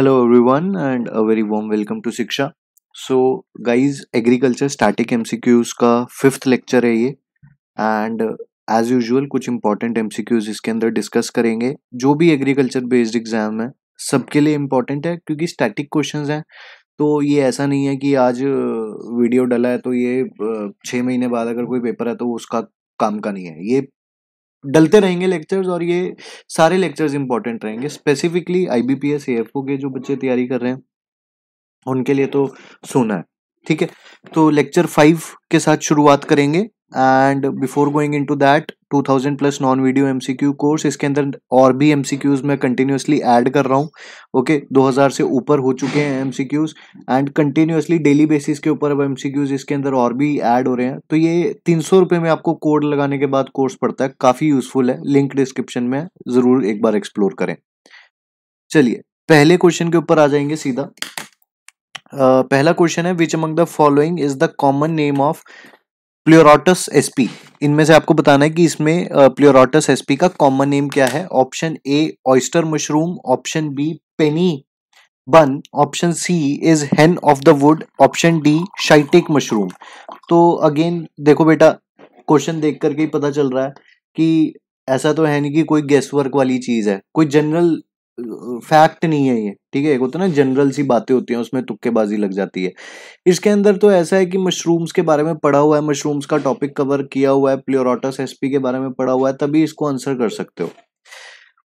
hello everyone and a very warm welcome to Shiksha so guys agriculture static um का fifth lecture है ये and as usual कुछ important um इसके अंदर discuss करेंगे जो भी एग्रीकल्चर बेस्ड एग्जाम है सबके लिए इम्पॉर्टेंट है क्योंकि स्टैटिक क्वेश्चन हैं तो ये ऐसा नहीं है कि आज वीडियो uh, डला है तो ये uh, छः महीने बाद अगर कोई पेपर है तो उसका काम का नहीं है ये डलते रहेंगे लेक्चर्स और ये सारे लेक्चर्स इंपॉर्टेंट रहेंगे स्पेसिफिकली आई बी के जो बच्चे तैयारी कर रहे हैं उनके लिए तो सुना है ठीक है तो लेक्चर फाइव के साथ शुरुआत करेंगे and before going into that two thousand plus non video M C Q course इसके अंदर और भी एम सी क्यूज मैं कंटिन्यूसली ऐड कर रहा हूँ ओके दो हज़ार से ऊपर हो चुके हैं M C Qs and continuously daily basis के ऊपर अब एम सी क्यूज इसके अंदर और भी ऐड हो रहे हैं तो ये तीन सौ रुपये में आपको कोड लगाने के बाद कोर्स पड़ता है काफ़ी यूजफुल है लिंक डिस्क्रिप्शन में ज़रूर एक बार एक्सप्लोर करें चलिए पहले क्वेश्चन के ऊपर आ जाएंगे सीधा पहला क्वेश्चन है which among the following is the common name of Pleurotus SP इनमें से आपको बताना है कि इसमें प्लियोरोटस एसपी का कॉमन नेम क्या है option A oyster mushroom option B penny bun option C is hen of the wood option D shiitake mushroom तो अगेन देखो बेटा क्वेश्चन देख करके ही पता चल रहा है कि ऐसा तो है नहीं कि कोई गेस वर्क वाली चीज़ है कोई जनरल फैक्ट नहीं है ये ठीक है एक होता है ना जनरल सी बातें होती हैं उसमें तुक्केबाजी लग जाती है इसके अंदर तो ऐसा है कि मशरूम्स के बारे में पढ़ा हुआ है मशरूम्स का टॉपिक कवर किया हुआ है प्लियोरोटस एसपी के बारे में पढ़ा हुआ है तभी इसको आंसर कर सकते हो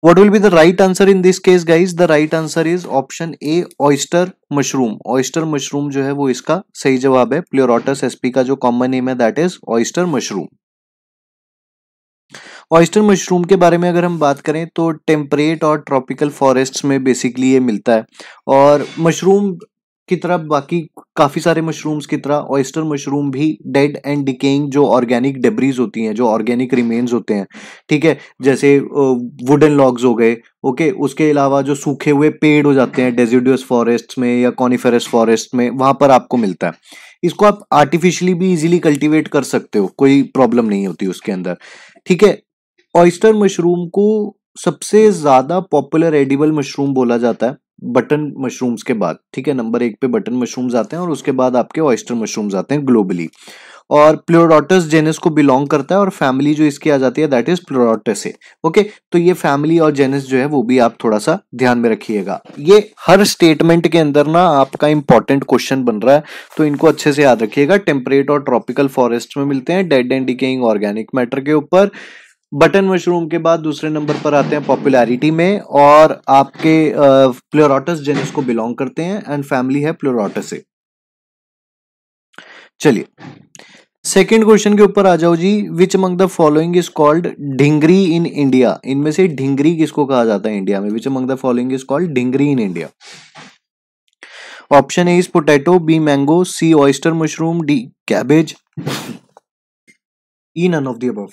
what will be the right answer in this case guys the right answer is option A oyster mushroom oyster mushroom जो है वो इसका सही जवाब है प्लियोरोटस एसपी का जो कॉमन नेम है that is oyster mushroom oyster mushroom के बारे में अगर हम बात करें तो टेम्परेट और ट्रॉपिकल फॉरेस्ट में बेसिकली ये मिलता है और मशरूम की तरह बाकी काफ़ी सारे मशरूम्स की तरह ऑयस्टर मशरूम भी डेड एंड डिकेइंग जो ऑर्गेनिक डेब्रीज होती हैं जो ऑर्गेनिक रिमेन्स होते हैं ठीक है जैसे वुडन लॉग्स हो गए ओके उसके अलावा जो सूखे हुए पेड़ हो जाते हैं डेजिडियस फॉरेस्ट में या कॉनिफेरस फॉरेस्ट में वहाँ पर आपको मिलता है इसको आप आर्टिफिशियली भी इजीली कल्टीवेट कर सकते हो कोई प्रॉब्लम नहीं होती उसके अंदर ठीक है ऑयस्टर मशरूम को सबसे ज़्यादा पॉपुलर एडिबल मशरूम बोला जाता है बटन मशरूम्स के बाद ठीक है नंबर एक पे बटन मशरूम्स आते हैं और उसके बाद आपके ऑयस्टर मशरूम्स आते हैं ग्लोबली और प्लोरोटस जेनस को बिलोंग करता है और फैमिली जो इसकी आ जाती है दैट इज प्लोरोटस है ओके तो ये फैमिली और जेनस जो है वो भी आप थोड़ा सा ध्यान में रखिएगा ये हर स्टेटमेंट के अंदर ना आपका इंपॉर्टेंट क्वेश्चन बन रहा है तो इनको अच्छे से याद रखिएगा टेम्परेट और ट्रॉपिकल फॉरेस्ट में मिलते हैं dead and decaying organic matter के ऊपर बटन मशरूम के बाद दूसरे नंबर पर आते हैं पॉपुलैरिटी में और आपके प्लोरोटस जेनस को बिलोंग करते हैं एंड फैमिली है प्लोरोटस से चलिए सेकेंड क्वेश्चन के ऊपर आ जाओ जी which among the following is called dhingri in India इनमें से ढिंगरी किसको कहा जाता है इंडिया में which among the following is called dhingri in India option A is potato B mango C oyster mushroom D cabbage E none of the above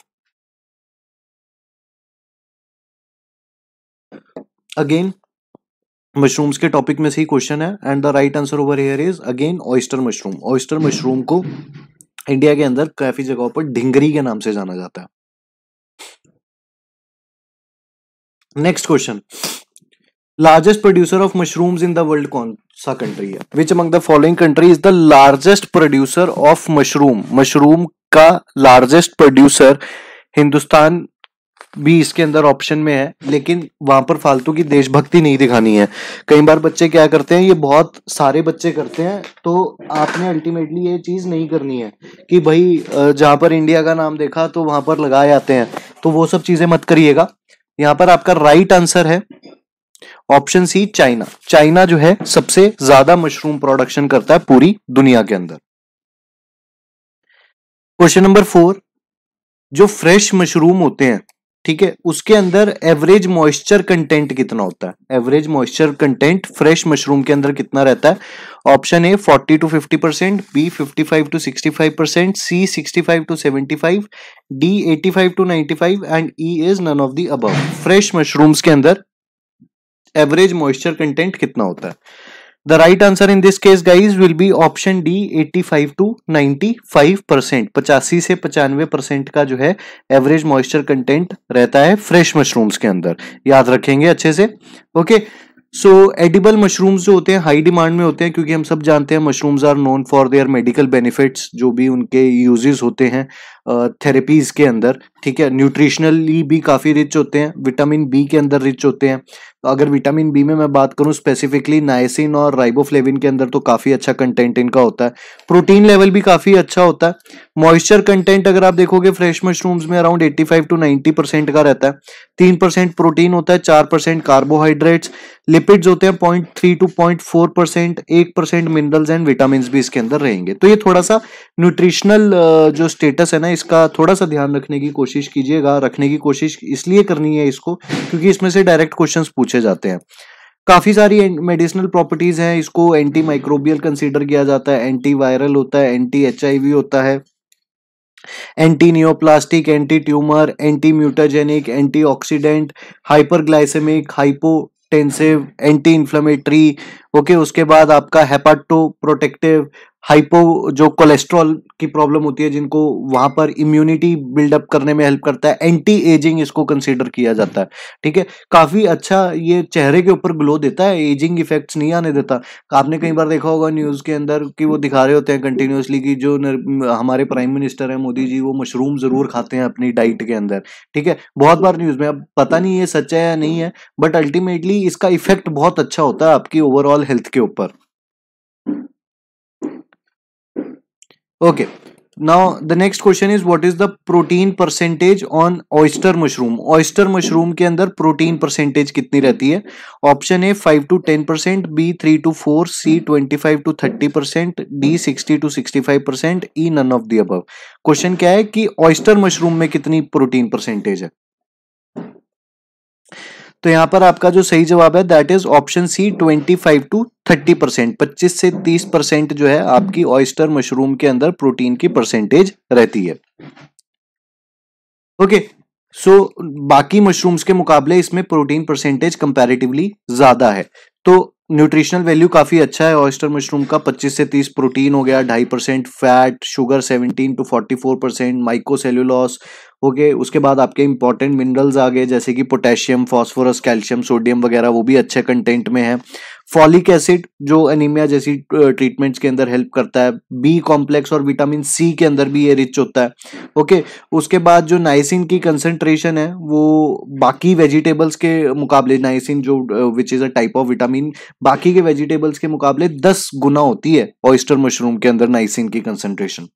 again mushrooms के topic में से ही क्वेश्चन है and the right answer over here is again oyster mushroom oyster mushroom को India के अंदर काफी जगहों पर ढिंगरी के नाम से जाना जाता है next question largest producer of mushrooms in the world कौन सा कंट्री है which among the following country is the largest producer of mushroom mushroom का लार्जेस्ट प्रोड्यूसर हिंदुस्तान भी इसके अंदर ऑप्शन में है लेकिन वहां पर फालतू की देशभक्ति नहीं दिखानी है कई बार बच्चे क्या करते हैं ये बहुत सारे बच्चे करते हैं तो आपने अल्टीमेटली ये चीज नहीं करनी है कि भाई जहां पर इंडिया का नाम देखा तो वहां पर लगाए आते हैं तो वो सब चीजें मत करिएगा यहाँ पर आपका राइट आंसर है ऑप्शन सी चाइना चाइना जो है सबसे ज्यादा मशरूम प्रोडक्शन करता है पूरी दुनिया के अंदर क्वेश्चन नंबर फोर जो फ्रेश मशरूम होते हैं ठीक है उसके अंदर एवरेज मॉइस्चर कंटेंट कितना होता है average moisture content fresh mushroom के अंदर कितना रहता है option A 40 to 50 percent B 55 to 65 percent C 65 to 75 D 85 to 95 and E is none of the above fresh mushrooms के अंदर एवरेज मॉइस्चर कंटेंट कितना होता है The right answer in this case guys will be option D 85 to 95 percent पचासी से पचानवे percent का जो है एवरेज मॉइस्चर कंटेंट रहता है फ्रेश मशरूम्स के अंदर याद रखेंगे अच्छे से ओके सो एडिबल मशरूम्स जो होते हैं हाई डिमांड में होते हैं क्योंकि हम सब जानते हैं mushrooms are known for their medical benefits जो भी उनके यूजेस होते हैं थेरेपीज़ के अंदर ठीक है न्यूट्रिशनली भी काफ़ी रिच होते हैं विटामिन बी के अंदर रिच होते हैं तो अगर विटामिन बी में मैं बात करूं स्पेसिफिकली नाइसिन और राइबोफ्लेविन के अंदर तो काफ़ी अच्छा कंटेंट इनका होता है प्रोटीन लेवल भी काफ़ी अच्छा होता है मॉइस्चर कंटेंट अगर आप देखोगे फ्रेश मशरूम्स में अराउंड 85 टू नाइन्टी परसेंट का रहता है तीन परसेंट प्रोटीन होता है चार परसेंट कार्बोहाइड्रेट्स लिपिड्स होते हैं point three to point four percent एक परसेंट मिनरल्स एंड विटामिन भी इसके अंदर रहेंगे तो ये थोड़ा सा न्यूट्रिशनल जो स्टेटस है ना है इसका थोड़ा सा ध्यान रखने की कोशिश कीजिएगा रखने की कोशिश इसलिए करनी है इसको क्योंकि इसमें से डायरेक्ट क्वेश्चन पूछे जाते हैं काफ़ी सारी मेडिसिनल प्रॉपर्टीज़ हैं इसको एंटी माइक्रोबियल कंसिडर किया जाता है एंटी वायरल होता है एंटी एच होता है anti neoplastic anti tumour anti mutagenic anti oxidant hyperglycemic hypotensive anti inflammatory okay उसके बाद आपका हेपाटो प्रोटेक्टिव हाइपो जो कोलेस्ट्रॉल की प्रॉब्लम होती है जिनको वहां पर इम्यूनिटी बिल्डअप करने में हेल्प करता है एंटी एजिंग इसको कंसीडर किया जाता है ठीक है काफी अच्छा ये चेहरे के ऊपर ग्लो देता है एजिंग इफेक्ट्स नहीं आने देता आपने कई बार देखा होगा न्यूज के अंदर कि वो दिखा रहे होते हैं कंटिन्यूसली कि जो हमारे प्राइम मिनिस्टर है मोदी जी वो मशरूम जरूर खाते हैं अपनी डाइट के अंदर ठीक है बहुत बार न्यूज में अब पता नहीं ये सच है या नहीं है बट अल्टीमेटली इसका इफेक्ट बहुत अच्छा होता है आपकी ओवरऑल ओवरऑल हेल्थ के ऊपर okay now the next question is what is the protein percentage on oyster mushroom oyster mushroom के अंदर प्रोटीन परसेंटेज कितनी रहती है option A five to ten percent B three to four C twenty five to thirty percent D sixty to sixty five percent E none of the above question क्या है कि oyster mushroom में कितनी protein percentage है तो यहाँ पर आपका जो सही जवाब है that is option C 25 to 30 percent पच्चीस से 30 परसेंट जो है आपकी ऑयस्टर मशरूम के अंदर प्रोटीन की परसेंटेज रहती है ओके okay, सो so, बाकी मशरूम्स के मुकाबले इसमें प्रोटीन परसेंटेज कंपैरेटिवली ज्यादा है तो न्यूट्रिशनल वैल्यू काफ़ी अच्छा है ऑयस्टर मशरूम का 25 से 30 प्रोटीन हो गया ढाई percent fat sugar 17 to 44 percent mycocellulose okay उसके बाद आपके इंपॉर्टेंट मिनरल्स आ गए जैसे कि पोटेशियम फॉस्फोरस कैल्शियम सोडियम वगैरह वो भी अच्छे कंटेंट में है फॉलिक एसिड जो एनीमिया जैसी ट्रीटमेंट्स के अंदर हेल्प करता है बी कॉम्प्लेक्स और विटामिन सी के अंदर भी ये रिच होता है ओके उसके बाद जो नाइसिन की कंसंट्रेशन है वो बाकी वेजिटेबल्स के मुकाबले नाइसिन जो which is a type of vitamin बाकी के वेजिटेबल्स के मुकाबले दस गुना होती है ऑयस्टर मशरूम के अंदर नाइसिन की कंसनट्रेशन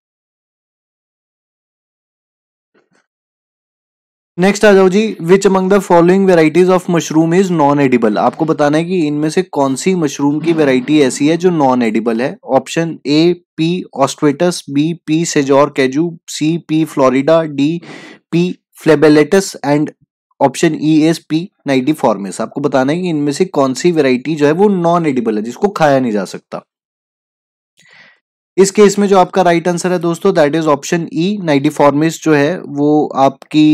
नेक्स्ट आ जाओ जी which among the following varieties of mushroom is non edible आपको बताना है कि इनमें से कौन सी मशरूम की वेराइटी ऐसी है जो नॉन एडिबल है option A P ostreatus B P sajor caju C P florida D P flabellatus and option E is P nidiformis आपको बताना है कि इनमें से कौन सी वेराइटी जो है वो नॉन एडिबल है जिसको खाया नहीं जा सकता इस केस में जो आपका राइट आंसर है दोस्तों that is option E nidiformis जो है वो आपकी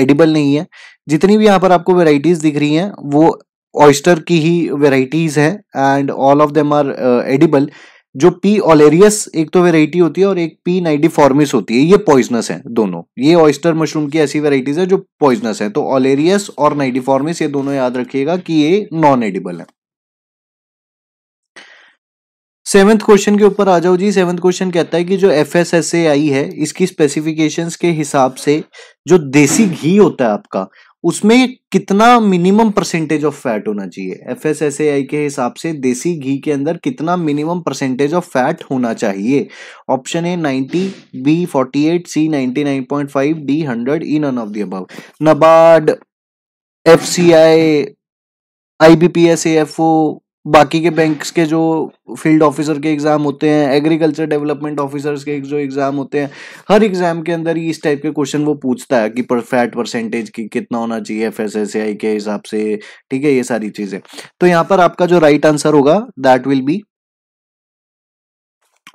एडिबल uh, नहीं है जितनी भी यहाँ पर आपको वेराइटीज दिख रही हैं वो ऑयस्टर की ही वेराइटीज है and all of them are edible जो पी ऑलेरियस एक तो वेराइटी होती है और एक पी नाइडिफॉर्मिस होती है ये पॉइजनस है दोनों ये ऑयस्टर मशरूम की ऐसी वेराइटीज है जो पॉइजनस है तो ऑलेरियस और नाइडिफॉर्मिस ये दोनों याद रखिएगा कि ये नॉन एडिबल है सेवंथ क्वेश्चन के ऊपर आ जाओ जी सेवंथ क्वेश्चन कहता है कि जो F S S A I है इसकी स्पेसिफिकेशंस के हिसाब से जो देसी घी होता है आपका उसमें कितना मिनिमम परसेंटेज ऑफ फैट होना चाहिए एफ एस एस आई के हिसाब से देसी घी के अंदर कितना मिनिमम परसेंटेज ऑफ फैट होना चाहिए option A 90 B 48 C 99.5 D 100 E none of the above NABARD F C I I B P S A F O बाकी के बैंक्स के जो फील्ड ऑफिसर के एग्ज़ाम होते हैं एग्रीकल्चर डेवलपमेंट ऑफिसर्स के जो एग्ज़ाम होते हैं हर एग्ज़ाम के अंदर इस टाइप के क्वेश्चन वो पूछता है कि पर फैट परसेंटेज की कितना होना चाहिए एफ एस एस आई के हिसाब से ठीक है ये सारी चीज़ें तो यहाँ पर आपका जो राइट right आंसर होगा that will be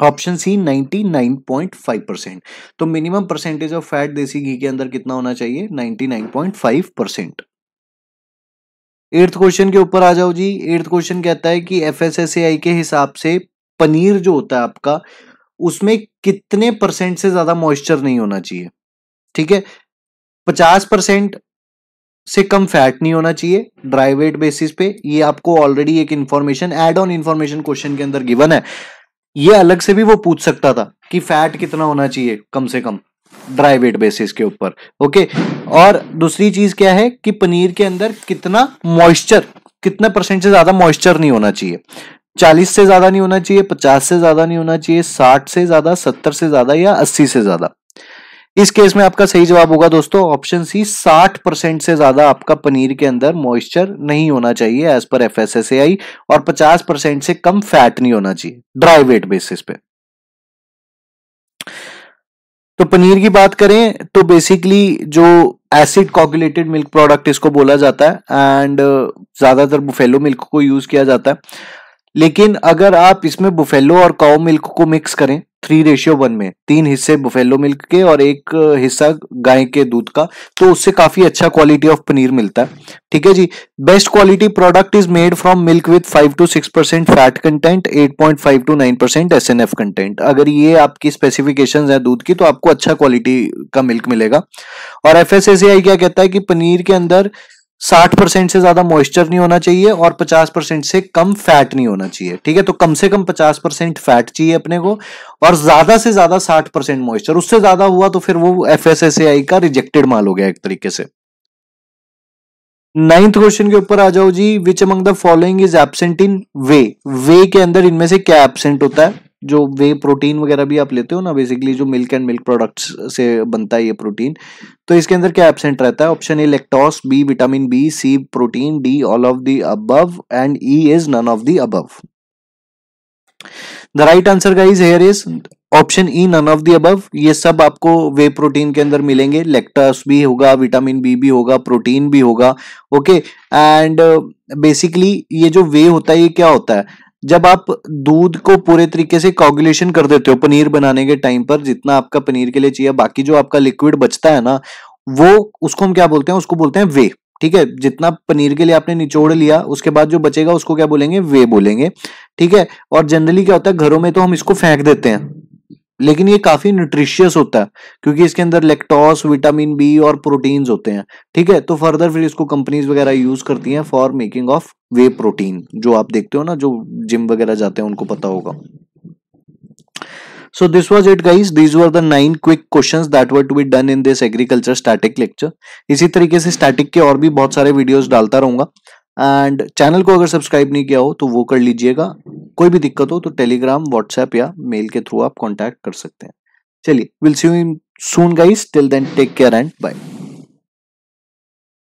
option C 99.5 percent तो मिनिमम परसेंटेज ऑफ फैट देसी घी के अंदर कितना होना चाहिए 99.5 परसेंट एट्थ क्वेश्चन के ऊपर आ जाओ जी एट्थ क्वेश्चन कहता है कि एफ के हिसाब से पनीर जो होता है आपका उसमें कितने परसेंट से ज्यादा मॉइस्चर नहीं होना चाहिए ठीक है पचास परसेंट से कम फैट नहीं होना चाहिए ड्राई वेट बेसिस पे ये आपको ऑलरेडी एक information add on information question के अंदर गिवन है ये अलग से भी वो पूछ सकता था कि फैट कितना होना चाहिए कम से कम ड्राई वेट बेसिस के ऊपर ओके और दूसरी चीज क्या है कि पनीर के अंदर कितना मॉइस्चर कितने परसेंट से ज्यादा मॉइस्चर नहीं होना चाहिए चालीस से ज्यादा नहीं होना चाहिए पचास से ज्यादा नहीं होना चाहिए साठ से ज्यादा सत्तर से ज्यादा या अस्सी से ज्यादा इस केस में आपका सही जवाब होगा दोस्तों ऑप्शन सी साठ परसेंट से ज्यादा आपका पनीर के अंदर मॉइस्चर नहीं होना चाहिए एज पर एफ और पचास परसेंट से कम फैट नहीं होना चाहिए ड्राई वेट बेसिस पे तो पनीर की बात करें तो बेसिकली जो एसिड कॉगुलेटेड मिल्क प्रोडक्ट इसको बोला जाता है एंड ज़्यादातर बुफेलो मिल्क को यूज़ किया जाता है लेकिन अगर आप इसमें बुफेलो और काउ मिल्क को मिक्स करें थ्री रेशियो वन में तीन हिस्से बुफेलो मिल्क के और एक हिस्सा गाय के दूध का तो उससे काफी अच्छा क्वालिटी ऑफ पनीर मिलता है ठीक है जी best quality product is made from milk with five to six percent fat content eight point five to nine percent S N F content अगर ये आपकी स्पेसिफिकेशन है दूध की तो आपको अच्छा क्वालिटी का मिल्क मिलेगा और एफ एस एस आई क्या कहता है कि पनीर के अंदर साठ परसेंट से ज्यादा मॉइस्चर नहीं होना चाहिए और पचास परसेंट से कम फैट नहीं होना चाहिए ठीक है तो कम से कम पचास परसेंट फैट चाहिए अपने को और ज्यादा से ज्यादा साठ परसेंट मॉइस्चर उससे ज्यादा हुआ तो फिर वो एफ का रिजेक्टेड माल हो गया एक तरीके से नाइन्थ क्वेश्चन के ऊपर आ जाओ जी which among the following is absent in whey whey के अंदर इनमें से क्या एबसेंट होता है जो वे प्रोटीन वगैरह भी आप लेते हो ना बेसिकली जो मिल्क एंड मिल्क प्रोडक्ट्स से बनता है ये प्रोटीन तो इसके अंदर क्या एबसेंट रहता है option A lactose B vitamin B C protein D all of the above and E is none of the above the right answer guys here is option E none of the above ये सब आपको वे protein के अंदर मिलेंगे lettuce भी होगा vitamin B भी होगा प्रोटीन भी होगा ओके एंड बेसिकली ये जो वे होता है ये क्या होता है जब आप दूध को पूरे तरीके से कॉगुलेशन कर देते हो पनीर बनाने के टाइम पर जितना आपका पनीर के लिए चाहिए बाकी जो आपका लिक्विड बचता है ना वो उसको हम क्या बोलते हैं उसको बोलते हैं वे ठीक है जितना पनीर के लिए आपने निचोड़ लिया उसके बाद जो बचेगा उसको क्या बोलेंगे वे बोलेंगे ठीक है और जनरली क्या होता है घरों में तो हम इसको फेंक देते हैं लेकिन ये काफी न्यूट्रिशियस होता है क्योंकि इसके अंदर लेक्टोस विटामिन बी और प्रोटीन्स होते हैं ठीक है तो फर्दर फिर इसको कंपनीज वगैरह यूज करती हैं for making of whey protein जो आप देखते हो ना जो जिम वगैरह जाते हैं उनको पता होगा so this was it guys these were the nine quick questions that were to be done in this agriculture static lecture इसी तरीके से स्टैटिक के और भी बहुत सारे वीडियोज डालता रहूंगा एंड चैनल को अगर सब्सक्राइब नहीं किया हो तो वो कर लीजिएगा कोई भी दिक्कत हो तो टेलीग्राम व्हाट्सएप या मेल के थ्रू आप कॉन्टैक्ट कर सकते हैं चलिए will see you in soon guys till then take care and bye